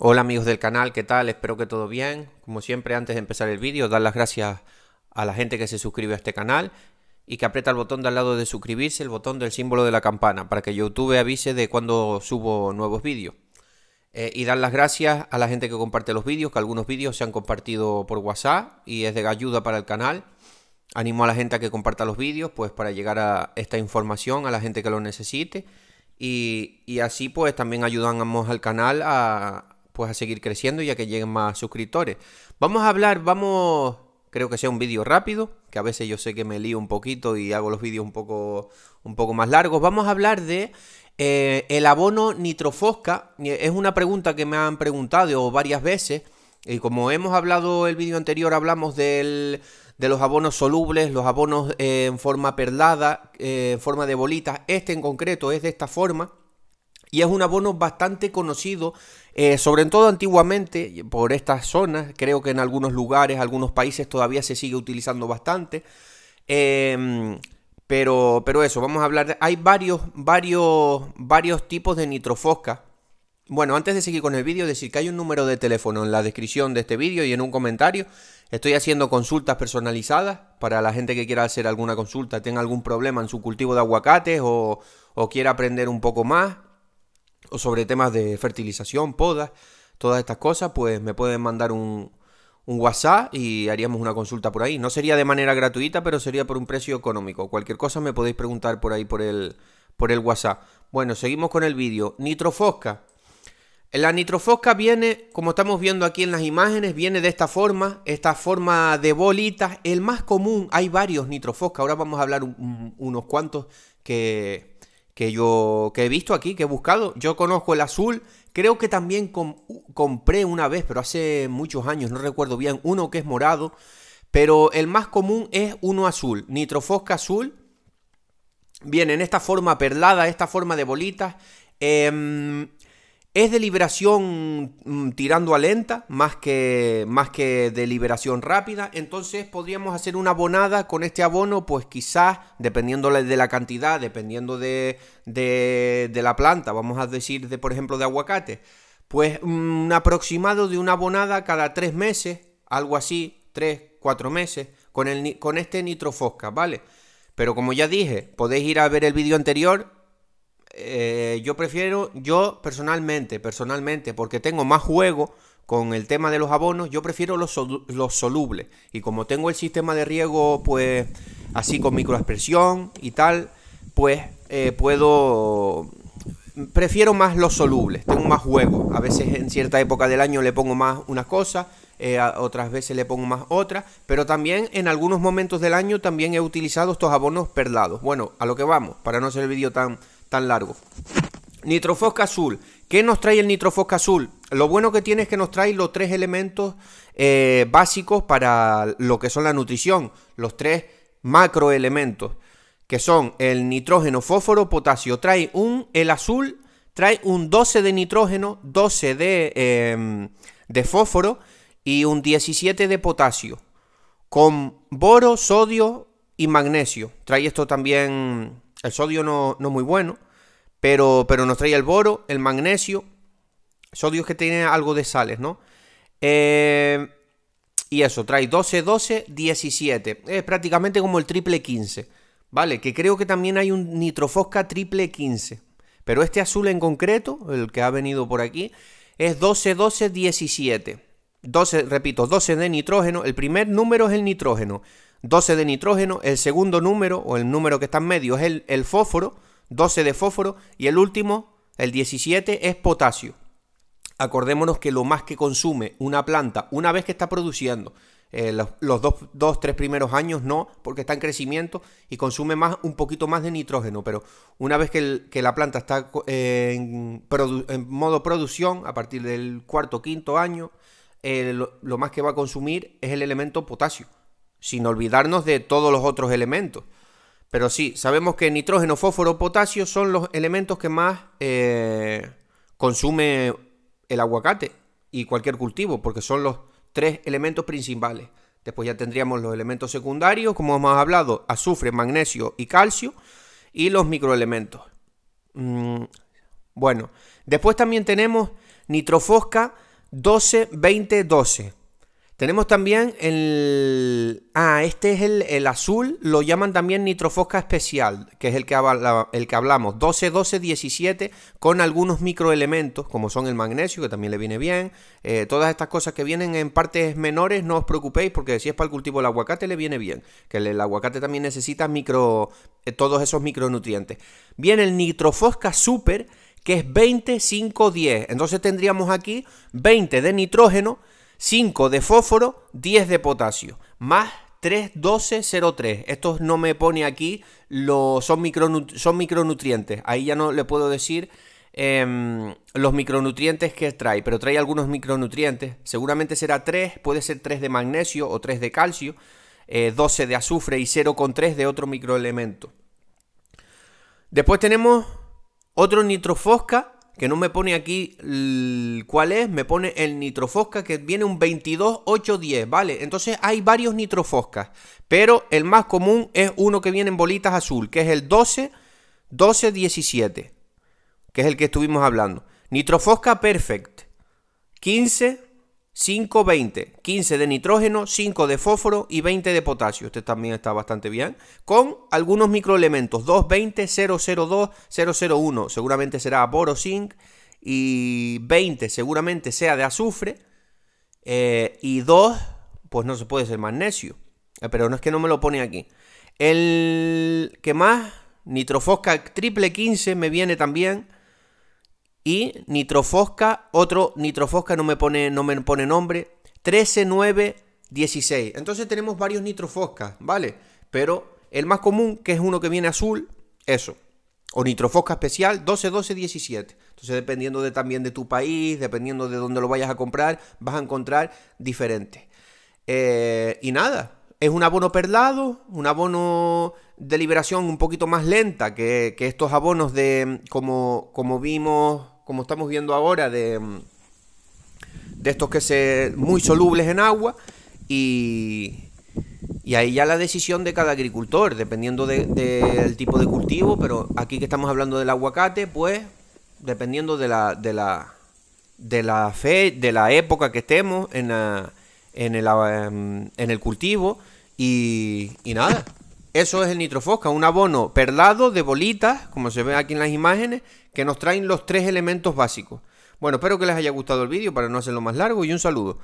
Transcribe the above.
Hola amigos del canal, ¿qué tal? Espero que todo bien. Como siempre, antes de empezar el vídeo, dar las gracias a la gente que se suscribe a este canal y que aprieta el botón de al lado de suscribirse, el botón del símbolo de la campana, para que YouTube avise de cuando subo nuevos vídeos. Eh, y dar las gracias a la gente que comparte los vídeos, que algunos vídeos se han compartido por WhatsApp y es de ayuda para el canal. Animo a la gente a que comparta los vídeos, pues para llegar a esta información a la gente que lo necesite. Y, y así pues también ayudamos al canal a, pues a seguir creciendo y a que lleguen más suscriptores. Vamos a hablar, vamos, creo que sea un vídeo rápido, que a veces yo sé que me lío un poquito y hago los vídeos un poco, un poco más largos. Vamos a hablar de eh, el abono nitrofosca. Es una pregunta que me han preguntado varias veces. Y como hemos hablado el vídeo anterior, hablamos del, de los abonos solubles, los abonos eh, en forma perlada, eh, en forma de bolitas. Este en concreto es de esta forma y es un abono bastante conocido, eh, sobre todo antiguamente por estas zonas, creo que en algunos lugares, algunos países todavía se sigue utilizando bastante. Em, pero, pero eso, vamos a hablar, hay varios, varios, varios tipos de nitrofosca. Bueno, antes de seguir con el vídeo, decir que hay un número de teléfono en la descripción de este vídeo y en un comentario. Estoy haciendo consultas personalizadas para la gente que quiera hacer alguna consulta, tenga algún problema en su cultivo de aguacates o, o quiera aprender un poco más o sobre temas de fertilización, podas, todas estas cosas, pues me pueden mandar un, WhatsApp y haríamos una consulta por ahí. No sería de manera gratuita, pero sería por un precio económico. Cualquier cosa me podéis preguntar por ahí por el, por el WhatsApp. Bueno, seguimos con el vídeo. Nitrofosca. La nitrofosca viene, como estamos viendo aquí en las imágenes, viene de esta forma, esta forma de bolitas. El más común, hay varios nitrofosca, ahora vamos a hablar unos cuantos que, que yo que he visto aquí, que he buscado. Yo conozco el azul, creo que también compré una vez, pero hace muchos años, no recuerdo bien, uno que es morado, pero el más común es uno azul, nitrofosca azul. Viene en esta forma perlada, esta forma de bolitas. Eh, es de liberación mm, tirando a lenta, más que, más que de liberación rápida. Entonces podríamos hacer una abonada con este abono, pues quizás, dependiendo de la cantidad, dependiendo de, de, la planta, vamos a decir, de, por ejemplo, de aguacate, pues mm, un aproximado de una abonada cada tres meses, algo así, tres, cuatro meses, con, el, con este nitrofosca, ¿vale? Pero como ya dije, podéis ir a ver el vídeo anterior eh, yo prefiero, yo personalmente, personalmente, porque tengo más juego con el tema de los abonos, yo prefiero los, los solubles. Y como tengo el sistema de riego, pues así con microexpresión y tal, pues eh, puedo prefiero más los solubles, tengo más juego. A veces en cierta época del año le pongo más unas cosas, eh, otras veces le pongo más otras, pero también en algunos momentos del año también he utilizado estos abonos perlados. Bueno, a lo que vamos, para no ser el vídeo tan tan largo. Nitrofosca azul. ¿Qué nos trae el nitrofosca azul? Lo bueno que tiene es que nos trae los tres elementos eh, básicos para lo que son la nutrición, los tres macroelementos, que son el nitrógeno, fósforo, potasio. Trae un, el azul trae un 12 de nitrógeno, 12 em, de, fósforo y un 17 de potasio, con boro, sodio y magnesio. Trae esto también, el sodio no, no muy bueno pero, nos trae el boro, el magnesio, sodio que tiene algo de sales, ¿no? Eh, y eso, trae 12, 12, 17. Es prácticamente como el triple 15. ¿Vale? Que creo que también hay un nitrofosca triple 15. Pero este azul en concreto, el que ha venido por aquí, es 12, 12, 17. 12, repito, 12 de nitrógeno. El primer número es el nitrógeno. 12 de nitrógeno. El segundo número, o el número que está en medio, es el, el fósforo. 12 de fósforo y el último, el 17, es potasio. Acordémonos que lo más que consume una planta una vez que está produciendo, eh, los, dos, tres primeros años no, porque está en crecimiento y consume más, un poquito más de nitrógeno, pero una vez que, la planta está eh, en, modo producción, a partir del cuarto, quinto año, eh, lo más que va a consumir es el elemento potasio, sin olvidarnos de todos los otros elementos. Pero sí, sabemos que nitrógeno, fósforo, potasio son los elementos que más eh, consume el aguacate y cualquier cultivo, porque son los tres elementos principales. Después ya tendríamos los elementos secundarios, como hemos hablado, azufre, magnesio y calcio, y los microelementos. Mm, bueno, después también tenemos nitrofosca 12-20-12. Tenemos también el... Ah, este es el, azul, lo llaman también nitrofosca especial, que es el que, el que hablamos, 12, 12, 17, con algunos microelementos, como son el magnesio, que también le viene bien, eh, todas estas cosas que vienen en partes menores, no os preocupéis, porque si es para el cultivo del aguacate, le viene bien, que el, aguacate también necesita micro, eh, todos esos micronutrientes. Viene el nitrofosca super, que es 20, 5, 10, entonces tendríamos aquí 20 de nitrógeno, 5 de fósforo, 10 de potasio, más 3, 12, 31203. Estos no me pone aquí, lo, son, son, micronutrientes. Ahí ya no le puedo decir em, los micronutrientes que trae, pero trae algunos micronutrientes. Seguramente será 3, puede ser 3 de magnesio o 3 de calcio, 12 eh, de azufre y 0,3 de otro microelemento. Después tenemos otro nitrofosca que no me pone aquí cuál es, me pone el nitrofosca que viene un 22810 ¿vale? Entonces hay varios nitrofoscas, pero el más común es uno que viene en bolitas azul, que es el 12 12 17, que es el que estuvimos hablando. Nitrofosca Perfect 15 5, 20, 15 de nitrógeno, 5 de fósforo y 20 de potasio. Este también está bastante bien. Con algunos microelementos, 2, 20, 002, 001, seguramente será boro, zinc. Y 20 seguramente sea de azufre. Eh, y 2, pues no se puede ser magnesio. Eh, pero no es que no me lo pone aquí. El que más, nitrofosca triple 15 me viene también. Y Nitrofosca, otro Nitrofosca no me pone, no me pone nombre, 13, 9, 16. Entonces tenemos varios Nitrofoscas, ¿vale? Pero el más común, que es uno que viene azul, eso. O nitrofosca especial 12, 12, 17. Entonces, dependiendo de, también de tu país, dependiendo de dónde lo vayas a comprar, vas a encontrar diferentes. Eh, y nada, es un abono perlado, un abono de liberación un poquito más lenta que, estos abonos de, como, como vimos como estamos viendo ahora, de, de estos que se muy solubles en agua y, ahí ya la decisión de cada agricultor, dependiendo del tipo de cultivo, pero aquí que estamos hablando del aguacate, pues dependiendo de la, de la, de la fe, de la época que estemos en, en, el, en el cultivo y, y nada. Eso es el nitrofosca, un abono perlado de bolitas, como se ve aquí en las imágenes, que nos traen los tres elementos básicos. Bueno, espero que les haya gustado el vídeo para no hacerlo más largo y un saludo.